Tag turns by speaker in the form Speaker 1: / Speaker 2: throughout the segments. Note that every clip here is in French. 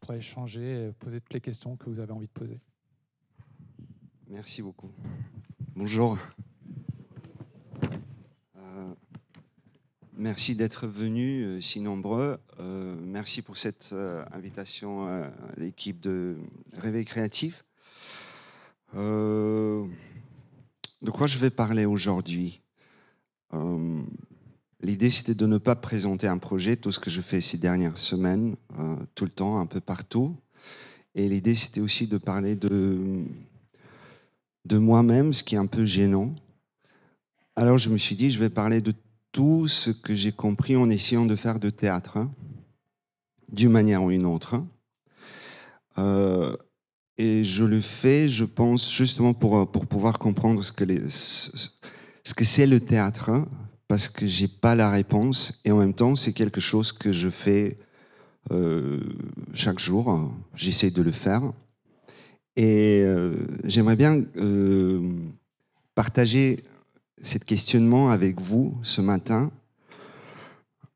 Speaker 1: pour échanger, poser toutes les questions que vous avez envie de poser. Merci beaucoup. Bonjour. Merci d'être venu, euh, si nombreux. Euh, merci pour cette euh, invitation à l'équipe de Réveil Créatif. de quoi je vais parler aujourd'hui L'idée, c'était de ne pas présenter un projet, tout ce que je fais ces dernières semaines, tout le temps, un peu partout. Et l'idée, c'était aussi de parler de, de moi-même, ce qui est un peu gênant. Alors, je me suis dit, je vais parler de tout ce que j'ai compris en essayant de faire de théâtre, hein, d'une manière ou d'une autre. Hein. Euh, et je le fais, je pense, justement pour, euh, pour pouvoir comprendre ce que, ce, que c'est le théâtre, hein, parce que j'ai pas la réponse, et en même temps, c'est quelque chose que je fais euh, chaque jour, j'essaie de le faire. Et j'aimerais bien partager cette questionnement avec vous ce matin,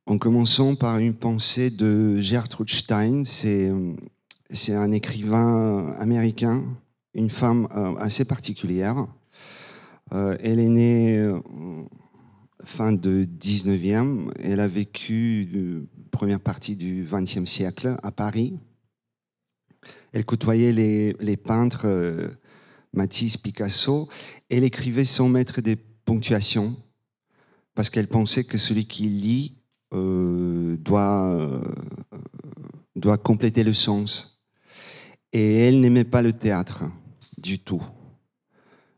Speaker 1: en commençant par une pensée de Gertrude Stein. C'est, c'est un écrivain américain, une femme euh, assez particulière. Euh, elle est née euh, fin de 19e. Elle a vécu la première partie du 20e siècle à Paris. Elle côtoyait les, les peintres Matisse, Picasso. Elle écrivait sans mettre des ponctuation, parce qu'elle pensait que celui qui lit euh, doit, euh, doit compléter le sens. Et elle n'aimait pas le théâtre du tout.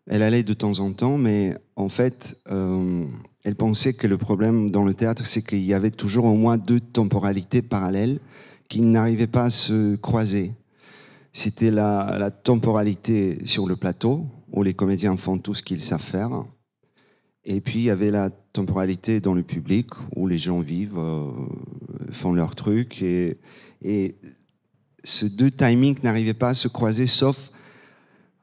Speaker 1: Elle allait de temps en temps, mais en fait, euh, elle pensait que le problème dans le théâtre, c'est qu'il y avait toujours au moins deux temporalités parallèles qui n'arrivaient pas à se croiser. C'était la temporalité sur le plateau, où les comédiens font tout ce qu'ils savent faire, et puis il y avait la temporalité dans le public où les gens vivent, euh, font leur truc. Et, et ces deux timings n'arrivaient pas à se croiser, sauf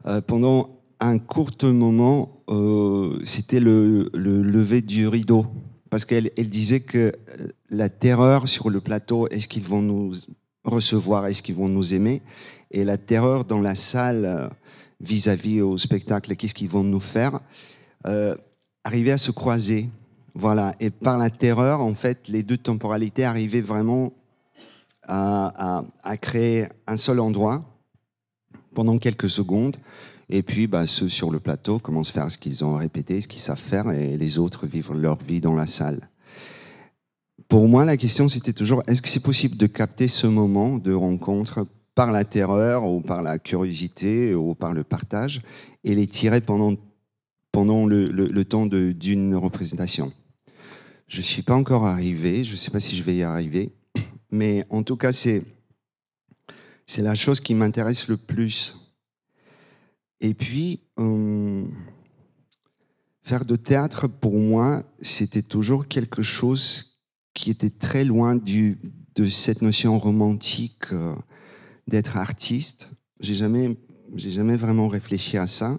Speaker 1: euh, pendant un court moment, euh, c'était le, lever du rideau. Parce qu'elle elle disait que la terreur sur le plateau, est-ce qu'ils vont nous recevoir, est-ce qu'ils vont nous aimer Et la terreur dans la salle vis-à-vis au spectacle, qu'est-ce qu'ils vont nous faire arriver à se croiser. Voilà. Et par la terreur, en fait, les deux temporalités arrivaient vraiment à, créer un seul endroit pendant quelques secondes. Et puis, bah, ceux sur le plateau commencent à faire ce qu'ils ont répété, ce qu'ils savent faire, et les autres vivent leur vie dans la salle. Pour moi, la question, c'était toujours, est-ce que c'est possible de capter ce moment de rencontre par la terreur ou par la curiosité ou par le partage et les tirer pendant pendant le, temps d'une représentation. Je ne suis pas encore arrivé, je ne sais pas si je vais y arriver, mais en tout cas, c'est, la chose qui m'intéresse le plus. Et puis, euh, faire de théâtre, pour moi, c'était toujours quelque chose qui était très loin de cette notion romantique euh, d'être artiste. J'ai jamais, j'ai jamais vraiment réfléchi à ça.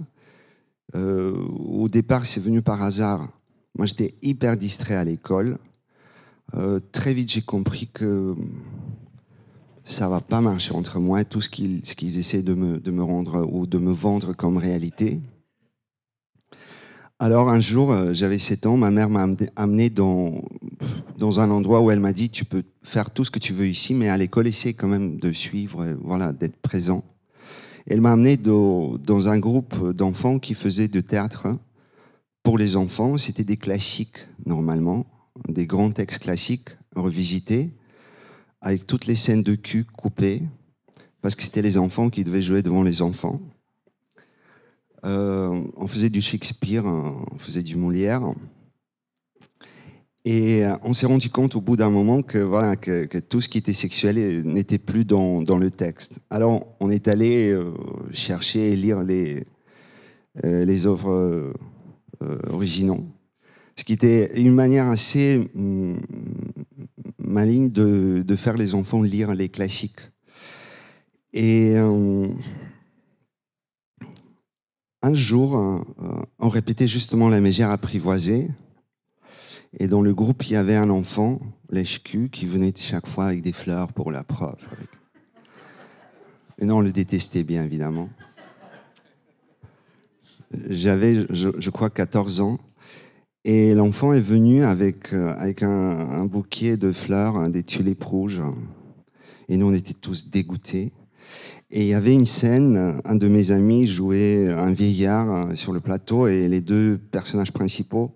Speaker 1: Euh, au départ, c'est venu par hasard. Moi, j'étais hyper distrait à l'école. Euh, très vite, j'ai compris que ça va pas marcher entre moi et tout ce qu'ils essaient de me, rendre ou de me vendre comme réalité. Alors un jour, euh, j'avais 7 ans, ma mère m'a amené dans, dans un endroit où elle m'a dit, tu peux faire tout ce que tu veux ici, mais à l'école, essaie quand même de suivre, voilà, d'être présent. Elle m'a amené dans un groupe d'enfants qui faisaient du théâtre hein, pour les enfants. C'était des classiques, normalement, des grands textes classiques revisités, avec toutes les scènes de cul coupées, parce que c'était les enfants qui devaient jouer devant les enfants. Euh, on faisait du Shakespeare, on faisait du Molière. Et euh, on s'est rendu compte au bout d'un moment que, voilà, que, tout ce qui était sexuel n'était plus dans, dans, le texte. Alors on est allé euh, chercher et lire les, euh, les œuvres originaux, ce qui était une manière assez mm, maligne de, de, faire les enfants lire les classiques. Et un jour, on répétait justement la mégère apprivoisée et dans le groupe, il y avait un enfant, l'HQ, qui venait chaque fois avec des fleurs pour la prof. Et non, on le détestait bien évidemment. J'avais, je, crois, 14 ans. Et l'enfant est venu avec, euh, avec un, bouquet de fleurs, hein, des tulipes rouges. Et nous, on était tous dégoûtés. Et il y avait une scène, un de mes amis jouait un vieillard euh, sur le plateau et les deux personnages principaux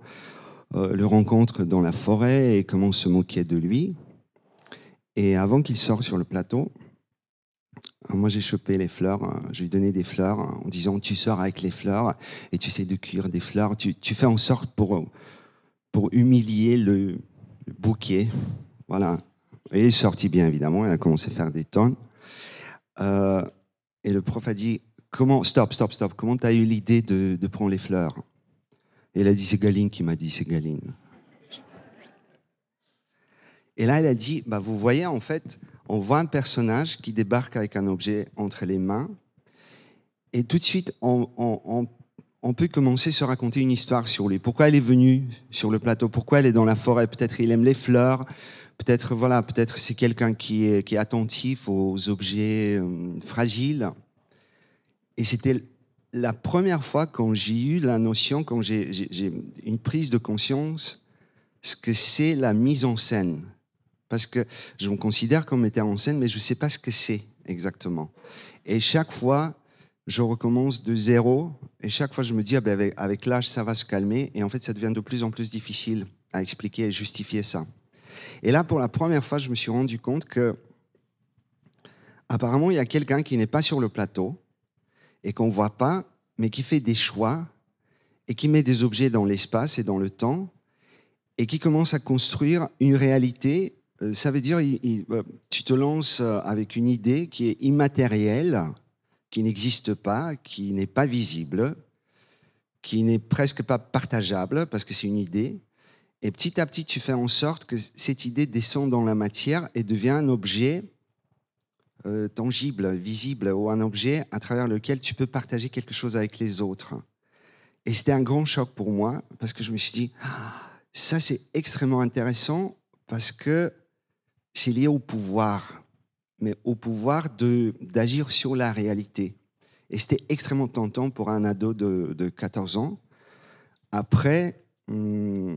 Speaker 1: euh, le rencontre dans la forêt et comment se moquer de lui. Et avant qu'il sorte sur le plateau, euh, moi j'ai chopé les fleurs, euh, je lui donnais des fleurs en disant tu sors avec les fleurs et tu essaies de cuire des fleurs, tu, fais en sorte pour, pour humilier le, bouquet. Voilà. Et il est sorti bien évidemment, il a commencé à faire des tonnes. et le prof a dit comment, stop, stop, stop, comment tu as eu l'idée de prendre les fleurs et elle a dit, c'est Galine qui m'a dit, c'est Galine. Et là, elle a dit, bah, vous voyez, en fait, on voit un personnage qui débarque avec un objet entre les mains. Et tout de suite, on, peut commencer à se raconter une histoire sur lui. Pourquoi elle est venue sur le plateau Pourquoi elle est dans la forêt Peut-être il aime les fleurs. Peut-être voilà, peut-être c'est quelqu'un qui est, attentif aux objets euh, fragiles. Et c'était la première fois quand j'ai eu la notion, quand j'ai une prise de conscience, ce que c'est la mise en scène. Parce que je me considère comme étant en scène, mais je ne sais pas ce que c'est exactement. Et chaque fois, je recommence de zéro. Et chaque fois, je me dis, ah ben, avec l'âge, ça va se calmer. Et en fait, ça devient de plus en plus difficile à expliquer et justifier ça. Et là, pour la première fois, je me suis rendu compte que, apparemment, il y a quelqu'un qui n'est pas sur le plateau, et qu'on ne voit pas, mais qui fait des choix et qui met des objets dans l'espace et dans le temps et qui commence à construire une réalité. Euh, ça veut dire, euh, tu te lances euh, avec une idée qui est immatérielle, qui n'existe pas, qui n'est pas visible, qui n'est presque pas partageable parce que c'est une idée. Et petit à petit, tu fais en sorte que cette idée descend dans la matière et devient un objet euh, tangible, visible ou un objet à travers lequel tu peux partager quelque chose avec les autres. Et c'était un grand choc pour moi parce que je me suis dit, ah, ça c'est extrêmement intéressant parce que c'est lié au pouvoir, mais au pouvoir de d'agir sur la réalité. Et c'était extrêmement tentant pour un ado de, de 14 ans. Après, hmm,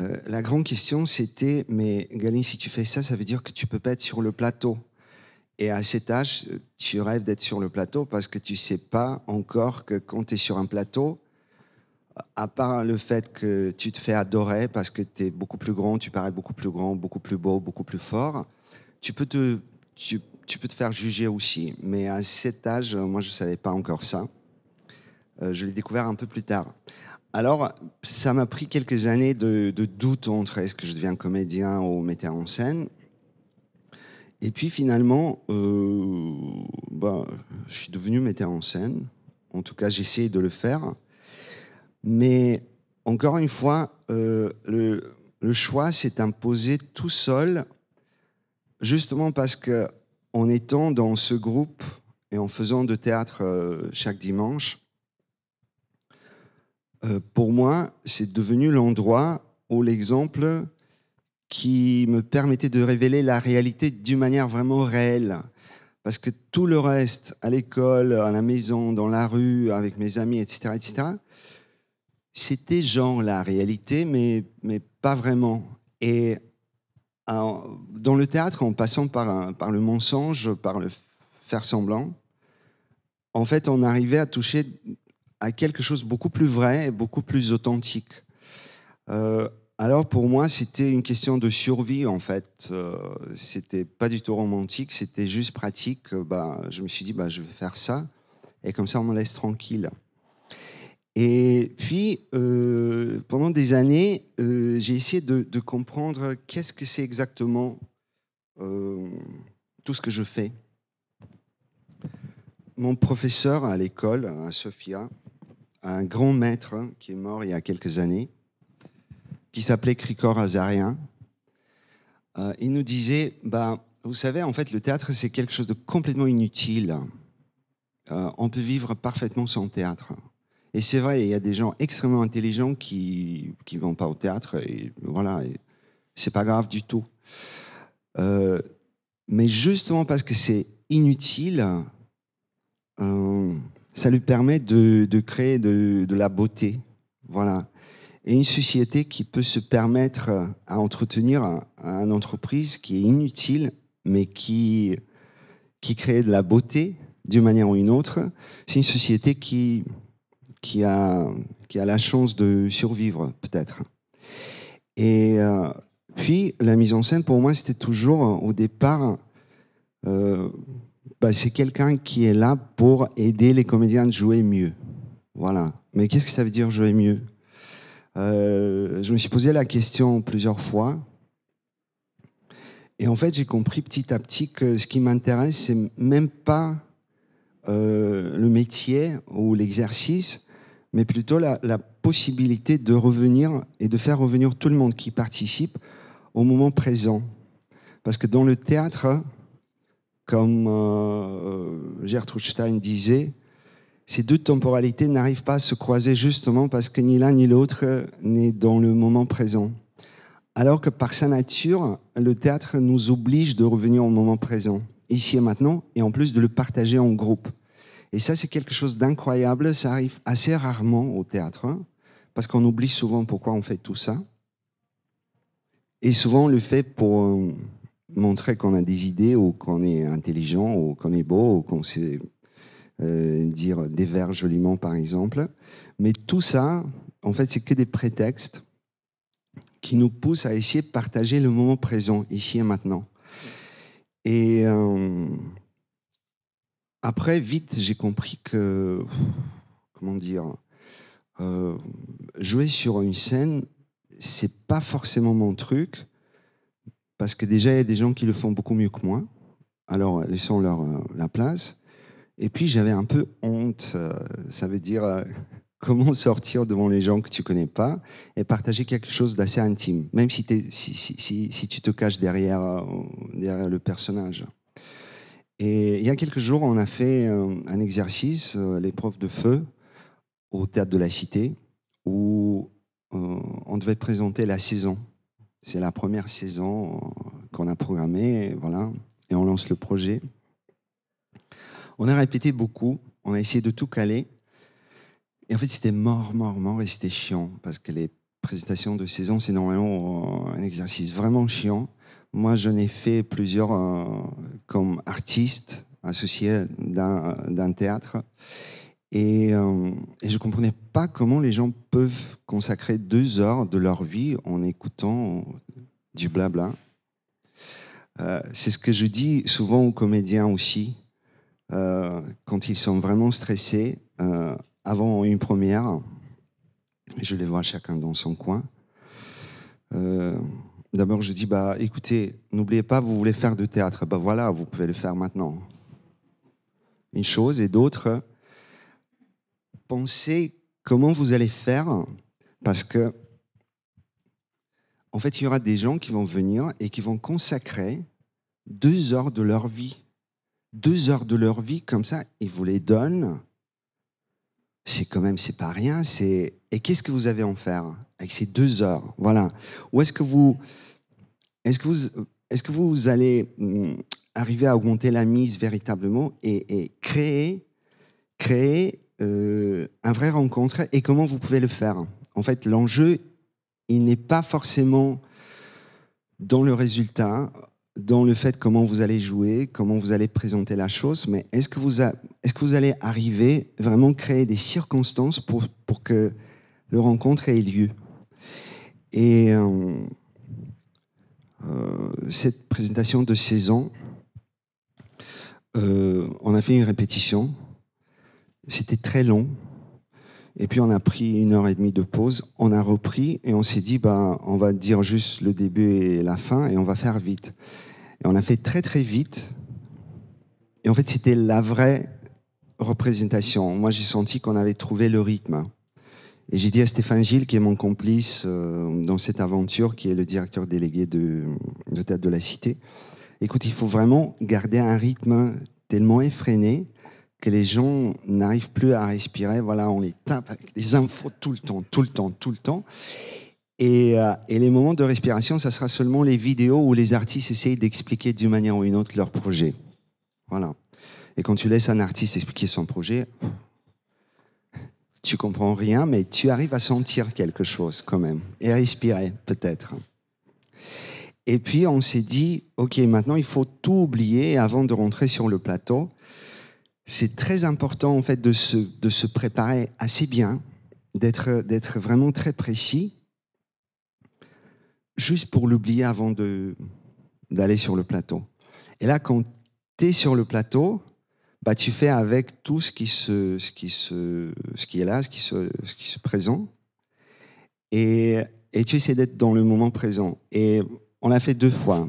Speaker 1: euh, la grande question, c'était, mais Galin si tu fais ça, ça veut dire que tu peux pas être sur le plateau. Et à cet âge, tu rêves d'être sur le plateau parce que tu sais pas encore que quand tu es sur un plateau, à part le fait que tu te fais adorer parce que tu es beaucoup plus grand, tu parais beaucoup plus grand, beaucoup plus beau, beaucoup plus fort, tu peux te, tu, peux te faire juger aussi. Mais à cet âge, moi, je ne savais pas encore ça. Euh, je l'ai découvert un peu plus tard. Alors, ça m'a pris quelques années de, de doute entre est-ce que je deviens comédien ou metteur en scène. Et puis finalement, euh, bah, je suis devenu metteur en scène. En tout cas, j'ai essayé de le faire. Mais encore une fois, euh, le, choix s'est imposé tout seul, justement parce que en étant dans ce groupe et en faisant de théâtre euh, chaque dimanche, euh, pour moi, c'est devenu l'endroit où l'exemple qui me permettait de révéler la réalité d'une manière vraiment réelle. Parce que tout le reste, à l'école, à la maison, dans la rue, avec mes amis, etc., etc., c'était genre la réalité, mais, mais pas vraiment. Et dans le théâtre, en passant par, par le mensonge, par le faire semblant, en fait, on arrivait à toucher à quelque chose beaucoup plus vrai et beaucoup plus authentique. Euh, alors pour moi, c'était une question de survie en fait. Euh, c'était pas du tout romantique, c'était juste pratique. Euh, bah, je me suis dit, bah, je vais faire ça et comme ça on me laisse tranquille. Et puis euh, pendant des années, euh, j'ai essayé de, comprendre qu'est-ce que c'est exactement tout ce que je fais. Mon professeur à l'école, à Sofia, un grand maître hein, qui est mort il y a quelques années, qui s'appelait Cricor Azarien. Euh, il nous disait, bah, vous savez, en fait, le théâtre, c'est quelque chose de complètement inutile. Euh, on peut vivre parfaitement sans théâtre. Et c'est vrai, il y a des gens extrêmement intelligents qui ne vont pas au théâtre. Et voilà, c'est pas grave du tout. Euh, mais justement parce que c'est inutile, ça lui permet de, créer de, de la beauté. Voilà et une société qui peut se permettre euh, à entretenir un, entreprise qui est inutile, mais qui, qui crée de la beauté d'une manière ou une autre, c'est une société qui, qui, a, qui a la chance de survivre, peut-être. Et euh, puis, la mise en scène, pour moi, c'était toujours, euh, au départ, bah, c'est quelqu'un qui est là pour aider les comédiens à jouer mieux. Voilà. Mais qu'est-ce que ça veut dire jouer mieux euh, je me suis posé la question plusieurs fois. Et en fait, j'ai compris petit à petit que ce qui m'intéresse, c'est même pas euh, le métier ou l'exercice, mais plutôt la, possibilité de revenir et de faire revenir tout le monde qui participe au moment présent. Parce que dans le théâtre, comme euh, Gertrude Stein disait, ces deux temporalités n'arrivent pas à se croiser justement parce que ni l'un ni l'autre n'est dans le moment présent. Alors que par sa nature, le théâtre nous oblige de revenir au moment présent, ici et maintenant, et en plus de le partager en groupe. Et ça, c'est quelque chose d'incroyable, ça arrive assez rarement au théâtre, hein, parce qu'on oublie souvent pourquoi on fait tout ça. Et souvent, on le fait pour euh, montrer qu'on a des idées, ou qu'on est intelligent, ou qu'on est beau, ou qu'on sait euh, dire des vers joliment par exemple. Mais tout ça, en fait, c'est que des prétextes qui nous poussent à essayer de partager le moment présent, ici et maintenant. Et euh, après, vite, j'ai compris que, comment dire, euh, jouer sur une scène, c'est pas forcément mon truc, parce que déjà, il y a des gens qui le font beaucoup mieux que moi. Alors, laissons leur la place. Et puis j'avais un peu honte. Euh, ça veut dire euh, comment sortir devant les gens que tu connais pas et partager quelque chose d'assez intime, même si, es, si, tu te caches derrière, euh, derrière le personnage. Et il y a quelques jours, on a fait un exercice, l'épreuve de feu, au théâtre de la Cité, où on devait présenter la saison. C'est la première saison qu'on a programmée, voilà, et on lance le projet. On a répété beaucoup, on a essayé de tout caler. Et en fait, c'était mort, mort, mort, et c'était chiant, parce que les présentations de saison, c'est normalement euh, un exercice vraiment chiant. Moi, j'en ai fait plusieurs euh, comme artiste associé d'un théâtre. Et, euh, je ne comprenais pas comment les gens peuvent consacrer deux heures de leur vie en écoutant du blabla. c'est ce que je dis souvent aux comédiens aussi. Euh, quand ils sont vraiment stressés, euh, avant une première, je les vois chacun dans son coin. Euh, d'abord, je dis, bah, écoutez, n'oubliez pas, vous voulez faire de théâtre, bah voilà, vous pouvez le faire maintenant. Une chose, et d'autre, pensez comment vous allez faire, parce que, en fait, il y aura des gens qui vont venir et qui vont consacrer deux heures de leur vie deux heures de leur vie comme ça, ils vous les donnent. C'est quand même, c'est pas rien. C'est et qu'est-ce que vous avez à en faire avec ces deux heures Voilà. Où est-ce que vous, est-ce que vous, est-ce que vous allez mm, arriver à augmenter la mise véritablement et, créer, créer euh, un vrai rencontre et comment vous pouvez le faire En fait, l'enjeu, il n'est pas forcément dans le résultat dans le fait comment vous allez jouer, comment vous allez présenter la chose, mais est-ce que, vous que vous allez arriver vraiment créer des circonstances pour, que le rencontre ait lieu Et euh, euh, cette présentation de 16 ans, euh, on a fait une répétition, c'était très long, et puis on a pris une heure et demie de pause, on a repris et on s'est dit, bah, on va dire juste le début et la fin et on va faire vite. Et on a fait très très vite. Et en fait, c'était la vraie représentation. Moi, j'ai senti qu'on avait trouvé le rythme. Et j'ai dit à Stéphane Gilles, qui est mon complice euh, dans cette aventure, qui est le directeur délégué de, de de la Cité, écoute, il faut vraiment garder un rythme tellement effréné que les gens n'arrivent plus à respirer. Voilà, on les tape avec des infos tout le temps, tout le temps, tout le temps. Et, euh, les moments de respiration, ça sera seulement les vidéos où les artistes essayent d'expliquer d'une manière ou d'une autre leur projet. Voilà. Et quand tu laisses un artiste expliquer son projet, tu comprends rien, mais tu arrives à sentir quelque chose quand même, et à respirer peut-être. Et puis on s'est dit, ok, maintenant il faut tout oublier avant de rentrer sur le plateau c'est très important en fait de se, de se préparer assez bien, d'être, d'être vraiment très précis, juste pour l'oublier avant de, d'aller sur le plateau. Et là, quand tu es sur le plateau, bah, tu fais avec tout ce qui, se, ce, qui se, ce qui est là, ce qui se, ce qui se présente. Et, et tu essaies d'être dans le moment présent. Et on l'a fait deux fois.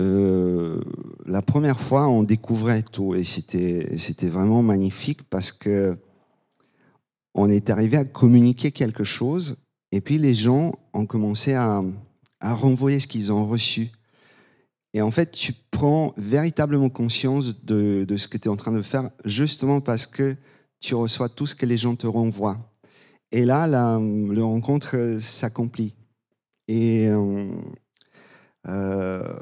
Speaker 1: Euh, la première fois, on découvrait tout et c'était, vraiment magnifique parce que on est arrivé à communiquer quelque chose et puis les gens ont commencé à, renvoyer ce qu'ils ont reçu. Et en fait, tu prends véritablement conscience de, ce que tu es en train de faire justement parce que tu reçois tout ce que les gens te renvoient. Et là, la, rencontre euh, s'accomplit. Et euh, euh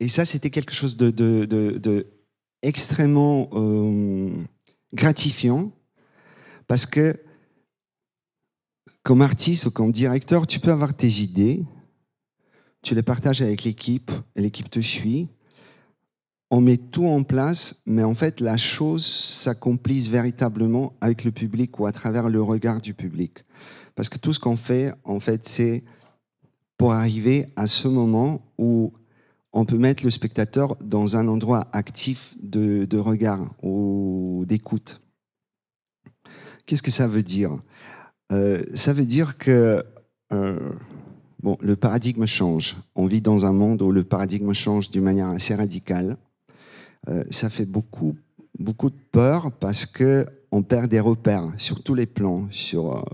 Speaker 1: et ça, c'était quelque chose de, extrêmement euh, gratifiant parce que comme artiste ou comme directeur, tu peux avoir tes idées, tu les partages avec l'équipe et l'équipe te suit. On met tout en place, mais en fait, la chose s'accomplit véritablement avec le public ou à travers le regard du public. Parce que tout ce qu'on fait, en fait, c'est pour arriver à ce moment où on peut mettre le spectateur dans un endroit actif de, regard ou d'écoute. Qu'est-ce que ça veut dire euh, Ça veut dire que euh, bon, le paradigme change. On vit dans un monde où le paradigme change d'une manière assez radicale. Euh, ça fait beaucoup, beaucoup de peur parce que on perd des repères sur tous les plans, sur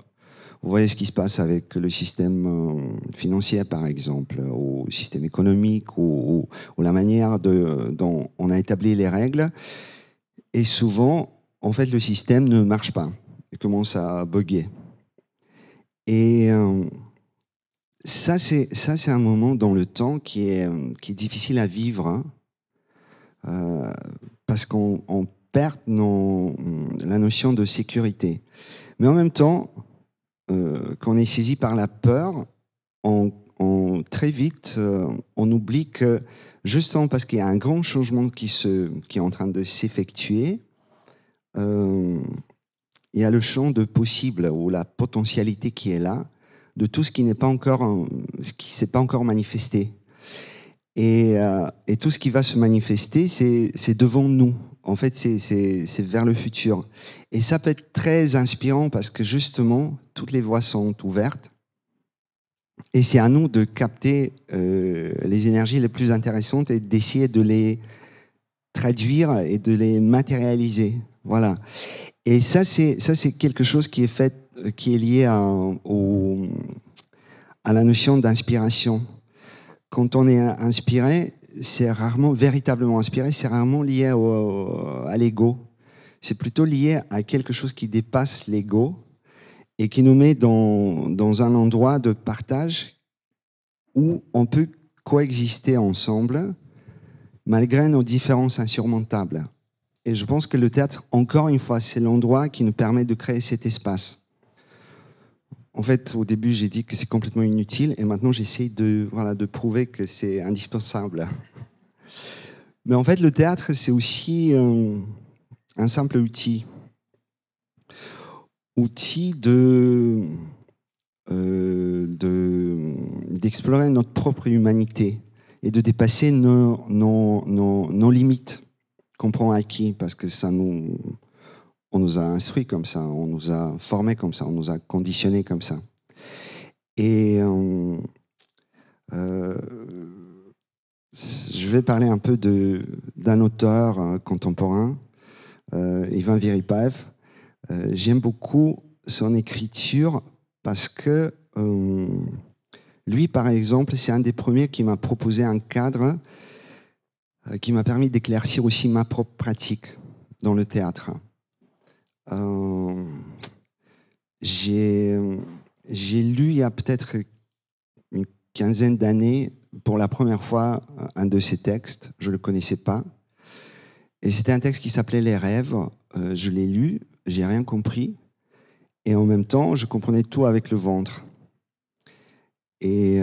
Speaker 1: vous voyez ce qui se passe avec le système euh, financier, par exemple, euh, ou le système économique, ou, la manière de, euh, dont on a établi les règles. Et souvent, en fait, le système ne marche pas. Il commence à bugger. Et ça, c'est, un moment dans le temps qui est, qui est difficile à vivre, hein. parce qu'on perd la notion de sécurité. Mais en même temps, euh, qu'on est saisi par la peur, on, très vite, euh, on oublie que justement parce qu'il y a un grand changement qui, se, qui est en train de s'effectuer, euh, il y a le champ de possible ou la potentialité qui est là de tout ce qui n'est pas encore ce qui s'est pas encore manifesté et, et, tout ce qui va se manifester c'est devant nous en fait, c'est vers le futur. Et ça peut être très inspirant parce que justement, toutes les voies sont ouvertes. Et c'est à nous de capter euh, les énergies les plus intéressantes et d'essayer de les traduire et de les matérialiser. Voilà. Et ça, c'est quelque chose qui est fait, qui est lié à la notion d'inspiration. Quand on est inspiré, c'est rarement véritablement inspiré, c'est rarement lié à l'ego. C'est plutôt lié à quelque chose qui dépasse l'ego et qui nous met dans un endroit de partage où on peut coexister ensemble malgré nos différences insurmontables. Et je pense que le théâtre, encore une fois, c'est l'endroit qui nous permet de créer cet espace. En fait, au début, j'ai dit que c'est complètement inutile et maintenant, j'essaie de, voilà, de prouver que c'est indispensable. Mais en fait, le théâtre, c'est aussi euh, un simple outil. Outil euh, de, d'explorer notre propre humanité et de dépasser nos, nos, limites Comprends à qui parce que ça nous, on nous a instruits comme ça, on nous a formés comme ça, on nous a conditionnés comme ça. Et euh, euh, je vais parler un peu d'un auteur euh, contemporain, Ivan Viripaev. J'aime beaucoup son écriture parce que lui, par exemple, c'est un des premiers qui m'a proposé un cadre qui m'a permis d'éclaircir aussi ma propre pratique dans le théâtre. Euh, j'ai lu il y a peut-être une quinzaine d'années pour la première fois euh, un de ces textes. Je ne le connaissais pas. Et c'était un texte qui s'appelait Les rêves. Euh, je l'ai lu, j'ai rien compris. Et en même temps, je comprenais tout avec le ventre. Et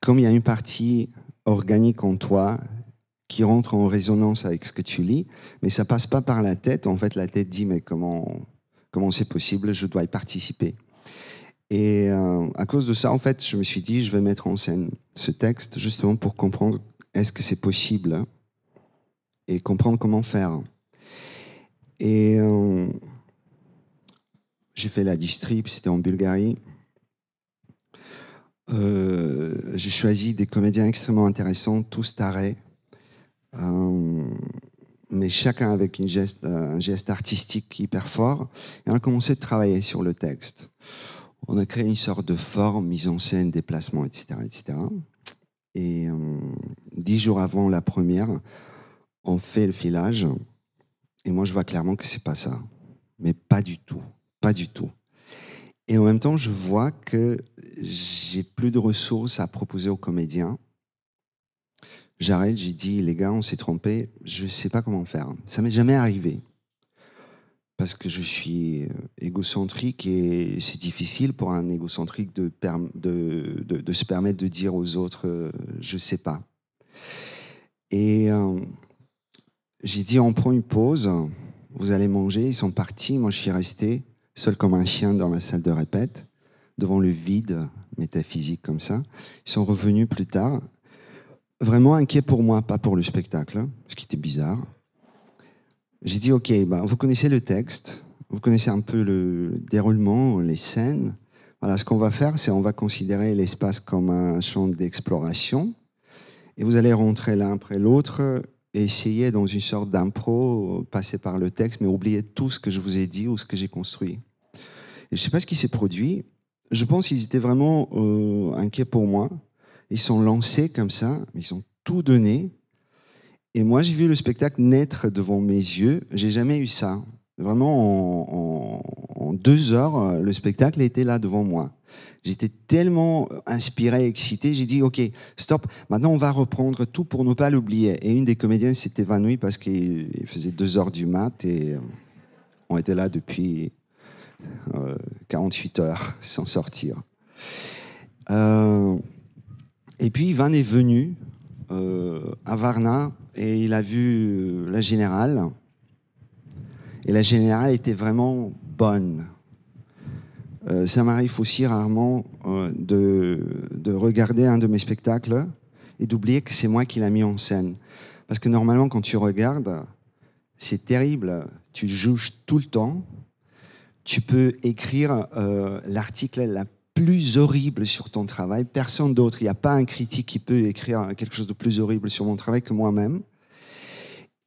Speaker 1: comme il y a une partie organique en toi qui rentre en résonance avec ce que tu lis, mais ça passe pas par la tête. En fait, la tête dit mais comment comment c'est possible Je dois y participer. Et euh, à cause de ça, en fait, je me suis dit je vais mettre en scène ce texte justement pour comprendre est-ce que c'est possible et comprendre comment faire. Et euh, j'ai fait la distrib, c'était en Bulgarie. Euh, j'ai choisi des comédiens extrêmement intéressants, tous tarés euh, mais chacun avec une geste, un geste artistique hyper fort. Et on a commencé à travailler sur le texte. On a créé une sorte de forme, mise en scène, déplacement, etc. etc. Et euh, dix jours avant la première, on fait le filage. Et moi, je vois clairement que c'est pas ça. Mais pas du tout. Pas du tout. Et en même temps, je vois que j'ai plus de ressources à proposer aux comédiens J'arrête, j'ai dit, les gars, on s'est trompé, je ne sais pas comment faire. Ça m'est jamais arrivé. Parce que je suis euh, égocentrique et c'est difficile pour un égocentrique de, se permettre de dire aux autres, euh, je ne sais pas. Et euh, j'ai dit, on prend une pause, vous allez manger, ils sont partis, moi je suis resté seul comme un chien dans la salle de répète, devant le vide métaphysique comme ça. Ils sont revenus plus tard, vraiment inquiet pour moi, pas pour le spectacle, hein, ce qui était bizarre. J'ai dit, OK, bah, vous connaissez le texte, vous connaissez un peu le déroulement, les scènes. Voilà, ce qu'on va faire, c'est on va considérer l'espace comme un champ d'exploration. Et vous allez rentrer l'un après l'autre et essayer, dans une sorte d'impro, passer par le texte, mais oublier tout ce que je vous ai dit ou ce que j'ai construit. Et je ne sais pas ce qui s'est produit. Je pense qu'ils étaient vraiment euh, inquiets pour moi. Ils sont lancés comme ça, ils ont tout donné. Et moi, j'ai vu le spectacle naître devant mes yeux. J'ai jamais eu ça. Vraiment, en, deux heures, euh, le spectacle était là devant moi. J'étais tellement euh, inspiré, excité, j'ai dit, OK, stop, maintenant on va reprendre tout pour ne pas l'oublier. Et une des comédiennes s'est évanouie parce qu'il faisait deux heures du mat et euh, on était là depuis 48 heures sans sortir. Euh, et puis Ivan est venu euh, à Varna et il a vu euh, la générale. Et la générale était vraiment bonne. Euh, ça m'arrive aussi rarement de, de, regarder un de mes spectacles et d'oublier que c'est moi qui l'ai mis en scène. Parce que normalement, quand tu regardes, c'est terrible. Tu juges tout le temps. Tu peux écrire l'article la plus horrible sur ton travail. Personne d'autre. Il n'y a pas un critique qui peut écrire quelque chose de plus horrible sur mon travail que moi-même.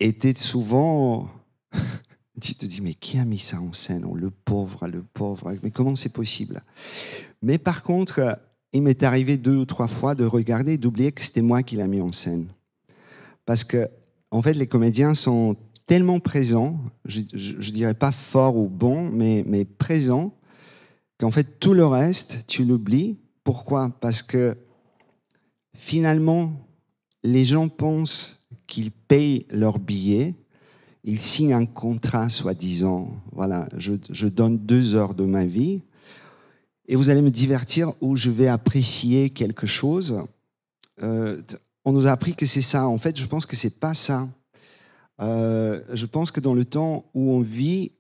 Speaker 1: Et souvent. tu te dis, mais qui a mis ça en scène oh, Le pauvre, le pauvre. Mais comment c'est possible Mais par contre, il m'est arrivé deux ou trois fois de regarder et d'oublier que c'était moi qui l'a mis en scène. Parce que, en fait, les comédiens sont tellement présents, je ne dirais pas forts ou bons, mais, mais présents, qu'en fait, tout le reste, tu l'oublies. Pourquoi Parce que finalement, les gens pensent qu'ils payent leur billet, ils signent un contrat soi-disant, voilà, je, donne deux heures de ma vie, et vous allez me divertir ou je vais apprécier quelque chose. Euh, on nous a appris que c'est ça. En fait, je pense que c'est pas ça. Euh, je pense que dans le temps où on vit,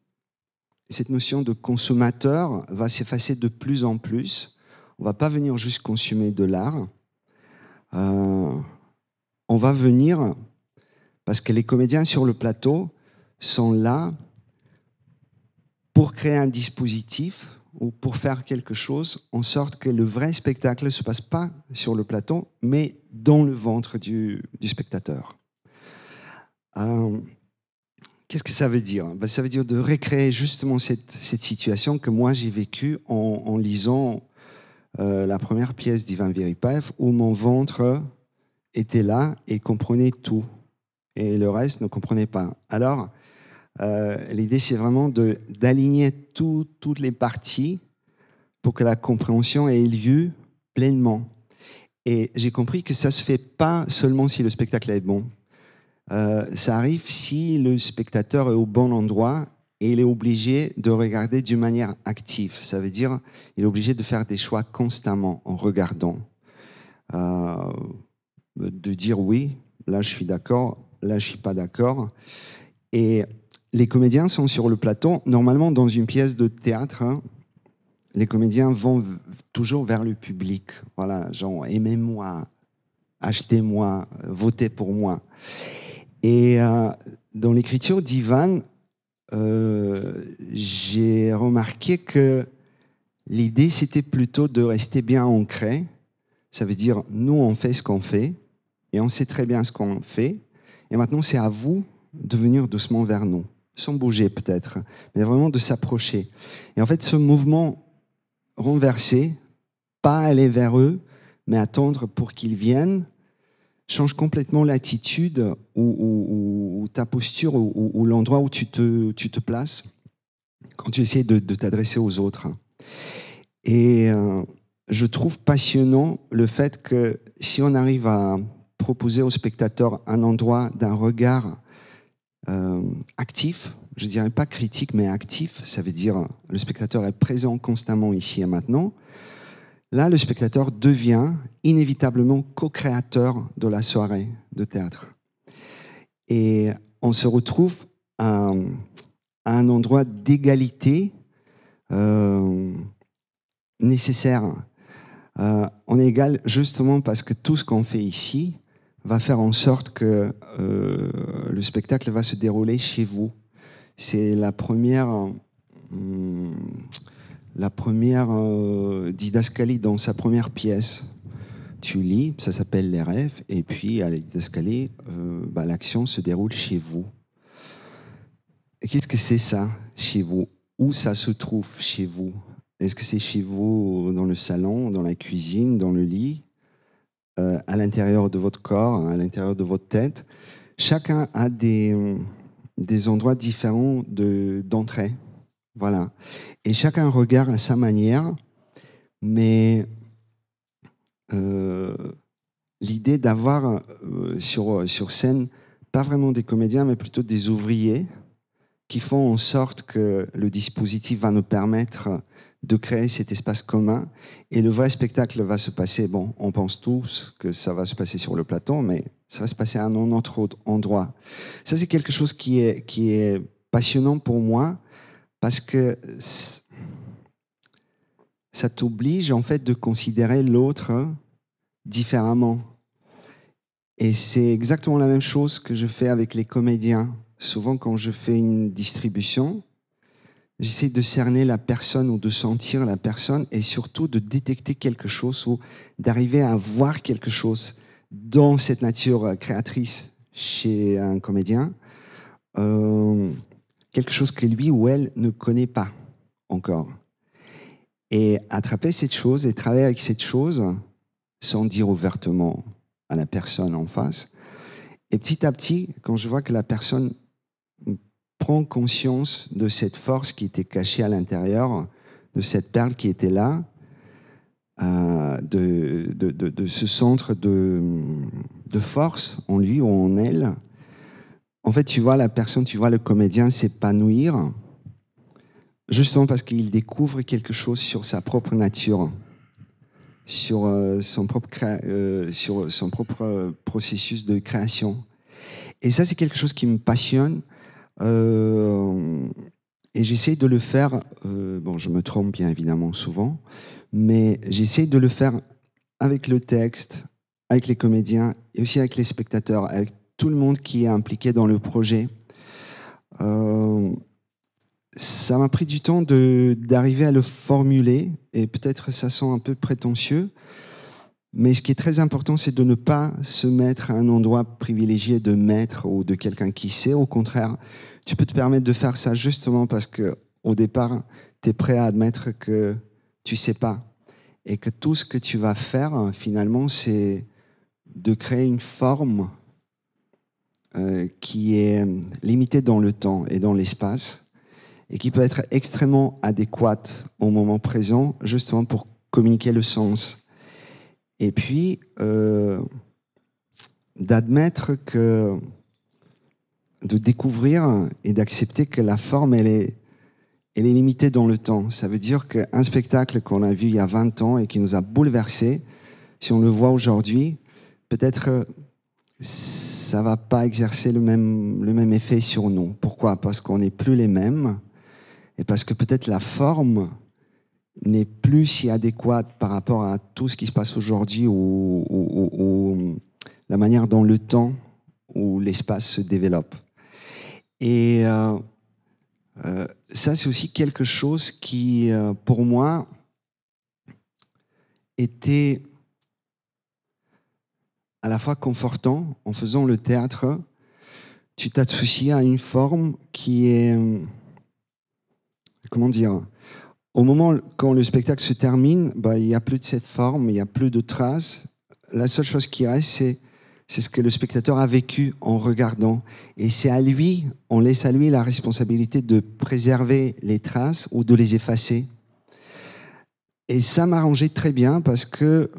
Speaker 1: cette notion de consommateur va s'effacer de plus en plus. On va pas venir juste consommer de l'art. Euh, on va venir parce que les comédiens sur le plateau sont là pour créer un dispositif ou pour faire quelque chose en sorte que le vrai spectacle ne se passe pas sur le plateau, mais dans le ventre du, spectateur. Euh, Qu'est-ce que ça veut dire ben, Ça veut dire de recréer justement cette, cette situation que moi j'ai vécue en, lisant euh, la première pièce d'Ivan Viripaev où mon ventre était là et comprenait tout, et le reste ne comprenait pas. Alors, euh, l'idée c'est vraiment d'aligner toutes les parties pour que la compréhension ait lieu pleinement. Et j'ai compris que ça ne se fait pas seulement si le spectacle est bon, euh, ça arrive si le spectateur est au bon endroit et il est obligé de regarder d'une manière active. Ça veut dire il est obligé de faire des choix constamment en regardant. Euh, de dire oui, là je suis d'accord, là je suis pas d'accord. Et les comédiens sont sur le plateau. Normalement, dans une pièce de théâtre, hein. les comédiens vont toujours vers le public. Voilà, genre aimez-moi, achetez-moi, votez pour moi. Et euh, dans l'écriture d'Ivan, euh, j'ai remarqué que l'idée, c'était plutôt de rester bien ancré. Ça veut dire, nous, on fait ce qu'on fait, et on sait très bien ce qu'on fait. Et maintenant, c'est à vous de venir doucement vers nous, sans bouger peut-être, mais vraiment de s'approcher. Et en fait, ce mouvement renversé, pas aller vers eux, mais attendre pour qu'ils viennent, change complètement l'attitude ou, ta posture ou, l'endroit où tu te, tu te places quand tu essaies de, t'adresser aux autres. Et euh, je trouve passionnant le fait que si on arrive à proposer au spectateur un endroit d'un regard euh, actif, je dirais pas critique, mais actif, ça veut dire le spectateur est présent constamment ici et maintenant, là le spectateur devient inévitablement co-créateur de la soirée de théâtre. Et on se retrouve à, un endroit d'égalité euh, nécessaire. Euh, on est égal justement parce que tout ce qu'on fait ici va faire en sorte que euh, le spectacle va se dérouler chez vous. C'est la première, hmm, la première didascalie dans sa première pièce tu lis, ça s'appelle les rêves, et puis à l'aide euh, bah, l'action se déroule chez vous. Qu'est-ce que c'est ça, chez vous Où ça se trouve chez vous Est-ce que c'est chez vous dans le salon, dans la cuisine, dans le lit, euh, à l'intérieur de votre corps, à l'intérieur de votre tête Chacun a des, des endroits différents d'entrée. voilà. Et chacun regarde à sa manière, mais euh, l'idée d'avoir euh, sur, euh, sur scène pas vraiment des comédiens, mais plutôt des ouvriers qui font en sorte que le dispositif va nous permettre de créer cet espace commun. Et le vrai spectacle va se passer, bon, on pense tous que ça va se passer sur le plateau, mais ça va se passer à un autre endroit. Ça, c'est quelque chose qui est, qui est passionnant pour moi, parce que ça t'oblige en fait de considérer l'autre hein, différemment. Et c'est exactement la même chose que je fais avec les comédiens. Souvent, quand je fais une distribution, j'essaie de cerner la personne ou de sentir la personne et surtout de détecter quelque chose ou d'arriver à voir quelque chose dans cette nature euh, créatrice chez un comédien. Euh, quelque chose que lui ou elle ne connaît pas encore. Et attraper cette chose et travailler avec cette chose sans dire ouvertement à la personne en face. Et petit à petit, quand je vois que la personne prend conscience de cette force qui était cachée à l'intérieur, de cette perle qui était là, euh, de, ce centre de force en lui ou en elle, en fait, tu vois la personne, tu vois le comédien s'épanouir Justement parce qu'il découvre quelque chose sur sa propre nature, sur, euh, son, propre euh, euh, processus de création. Et ça, c'est quelque chose qui me passionne. et j'essaie de le faire, bon, je me trompe bien évidemment souvent, mais j'essaie de le faire avec le texte, avec les comédiens et aussi avec les spectateurs, avec tout le monde qui est impliqué dans le projet ça m'a pris du temps d'arriver à le formuler, et peut-être ça sent un peu prétentieux, mais ce qui est très important, c'est de ne pas se mettre à un endroit privilégié de maître ou de quelqu'un qui sait. Au contraire, tu peux te permettre de faire ça justement parce que au départ, tu es prêt à admettre que tu sais pas et que tout ce que tu vas faire finalement, c'est de créer une forme euh, qui est euh, limitée dans le temps et dans l'espace et qui peut être extrêmement adéquate au moment présent, justement pour communiquer le sens. Et puis, euh, d'admettre que, de découvrir et d'accepter que la forme, elle est, elle est limitée dans le temps. Ça veut dire qu'un spectacle qu'on a vu il y a 20 ans et qui nous a bouleversés, si on le voit aujourd'hui, peut-être euh, ça va pas exercer le même, le même effet sur nous. Pourquoi Parce qu'on n'est plus les mêmes et parce que peut-être la forme n'est plus si adéquate par rapport à tout ce qui se passe aujourd'hui ou, la manière dont le temps ou l'espace se développe. Et euh, euh, ça, c'est aussi quelque chose qui, euh, pour moi, était à la fois confortant en faisant le théâtre. Tu t'associes à une forme qui est comment dire, au moment quand le spectacle se termine, bah, il n'y a plus de cette forme, il n'y a plus de traces. La seule chose qui reste, c'est c'est ce que le spectateur a vécu en regardant. Et c'est à lui, on laisse à lui la responsabilité de préserver les traces ou de les effacer. Et ça m'arrangeait très bien parce que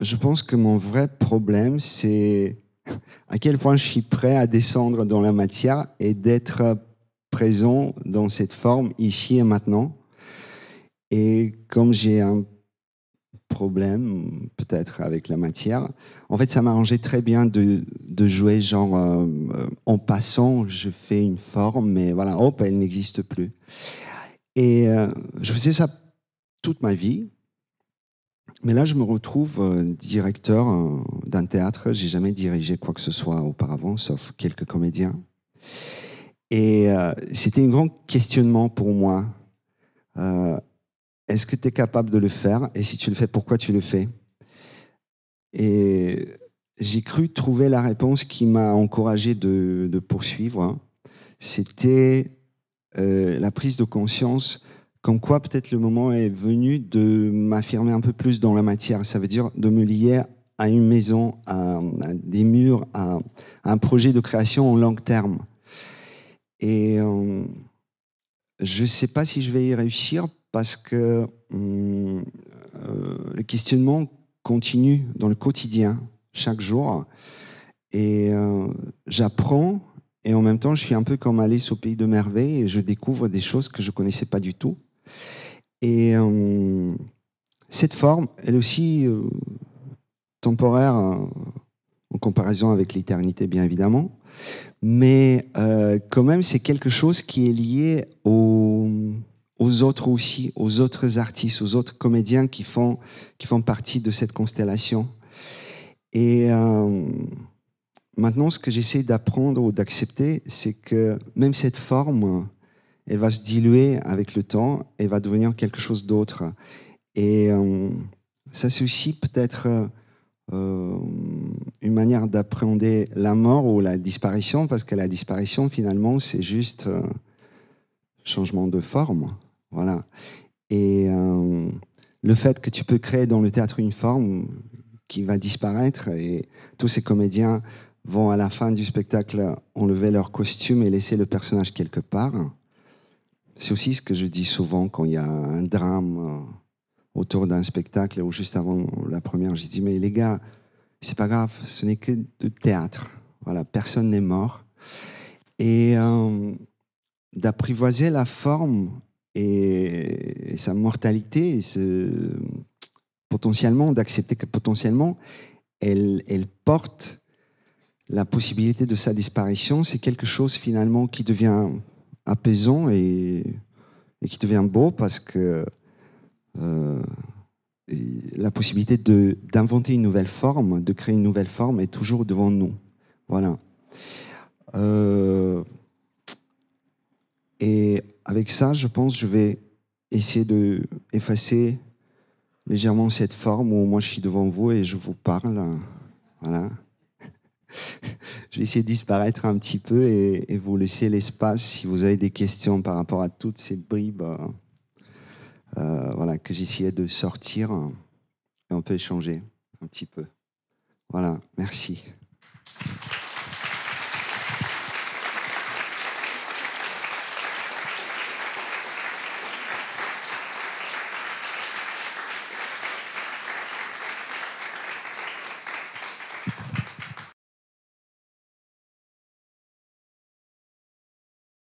Speaker 1: je pense que mon vrai problème, c'est à quel point je suis prêt à descendre dans la matière et d'être présent dans cette forme ici et maintenant. Et comme j'ai un problème peut-être avec la matière, en fait ça m'arrangeait très bien de, de jouer genre euh, euh, en passant, je fais une forme, mais voilà, hop, elle n'existe plus. Et euh, je faisais ça toute ma vie. Mais là, je me retrouve directeur d'un théâtre. J'ai jamais dirigé quoi que ce soit auparavant, sauf quelques comédiens. Et euh, c'était un grand questionnement pour moi. Euh, est-ce que tu es capable de le faire Et si tu le fais, pourquoi tu le fais Et j'ai cru trouver la réponse qui m'a encouragé de, poursuivre. Hein. C'était euh, la prise de conscience comme quoi peut-être le moment est venu de m'affirmer un peu plus dans la matière. Ça veut dire de me lier à une maison, à, des murs, à un projet de création en long terme et je ne sais pas si je vais y réussir parce que mmh, euh, le questionnement continue dans le quotidien, chaque jour. Et j'apprends et en même temps, je suis un peu comme Alice au pays de merveille et je découvre des choses que je ne connaissais pas du tout. Et cette forme, elle aussi temporaire hein, en comparaison avec l'éternité, bien évidemment mais euh, quand même, c'est quelque chose qui est lié aux, autres aussi, aux autres artistes, aux autres comédiens qui font, qui font partie de cette constellation. Et euh, maintenant, ce que j'essaie d'apprendre ou d'accepter, c'est que même cette forme, elle va se diluer avec le temps, et va devenir quelque chose d'autre. Et euh, ça, c'est aussi peut-être euh, une manière d'appréhender la mort ou la disparition, parce que la disparition, finalement, c'est juste un euh, changement de forme. Voilà. Et euh, le fait que tu peux créer dans le théâtre une forme qui va disparaître, et tous ces comédiens vont à la fin du spectacle enlever leur costume et laisser le personnage quelque part. C'est aussi ce que je dis souvent quand il y a un drame autour d'un spectacle ou juste avant la première, j'ai dit mais les gars, c'est pas grave, ce n'est que du théâtre. Voilà, personne n'est mort. Et euh, d'apprivoiser la forme et, sa mortalité, ce, potentiellement, d'accepter que potentiellement, elle, elle porte la possibilité de sa disparition, c'est quelque chose finalement qui devient apaisant et, et qui devient beau parce que euh, la possibilité d'inventer une nouvelle forme, de créer une nouvelle forme est toujours devant nous. Voilà. Euh, et avec ça, je pense, je vais essayer de effacer légèrement cette forme où moi je suis devant vous et je vous parle. Voilà. je vais essayer de disparaître un petit peu et vous laisser l'espace si vous avez des questions par rapport à toutes ces bribes. Euh, voilà, que j'essayais de sortir. Hein, et on peut échanger un petit peu. Voilà, merci.